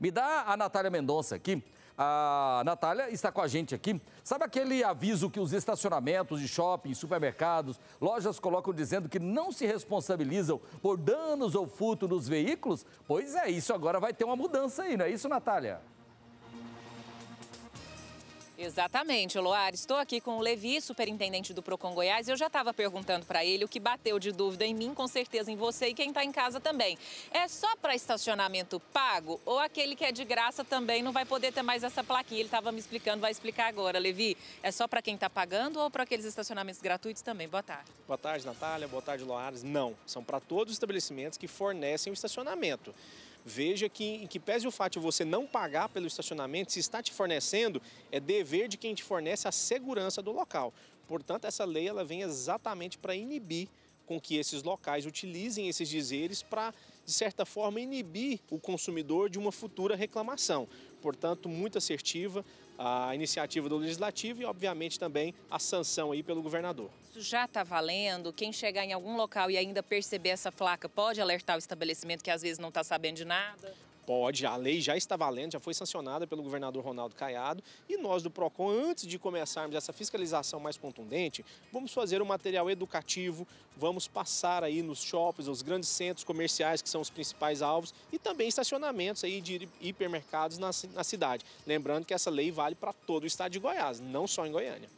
Me dá a Natália Mendonça aqui. A Natália está com a gente aqui. Sabe aquele aviso que os estacionamentos de shopping, supermercados, lojas colocam dizendo que não se responsabilizam por danos ou furto nos veículos? Pois é, isso agora vai ter uma mudança aí, não é isso, Natália? Exatamente, Loar. Estou aqui com o Levi, superintendente do Procon Goiás. Eu já estava perguntando para ele o que bateu de dúvida em mim, com certeza em você e quem está em casa também. É só para estacionamento pago ou aquele que é de graça também não vai poder ter mais essa plaquinha? Ele estava me explicando, vai explicar agora. Levi, é só para quem está pagando ou para aqueles estacionamentos gratuitos também? Boa tarde. Boa tarde, Natália. Boa tarde, Loares. Não, são para todos os estabelecimentos que fornecem o estacionamento. Veja que, em que pese o fato de você não pagar pelo estacionamento, se está te fornecendo, é dever de quem te fornece a segurança do local. Portanto, essa lei ela vem exatamente para inibir com que esses locais utilizem esses dizeres para, de certa forma, inibir o consumidor de uma futura reclamação. Portanto, muito assertiva a iniciativa do Legislativo e, obviamente, também a sanção aí pelo governador. Isso já está valendo? Quem chegar em algum local e ainda perceber essa placa pode alertar o estabelecimento que às vezes não está sabendo de nada? Pode, a lei já está valendo, já foi sancionada pelo governador Ronaldo Caiado e nós do PROCON, antes de começarmos essa fiscalização mais contundente, vamos fazer um material educativo, vamos passar aí nos shoppings, os grandes centros comerciais que são os principais alvos e também estacionamentos aí de hipermercados na, na cidade. Lembrando que essa lei vale para todo o estado de Goiás, não só em Goiânia.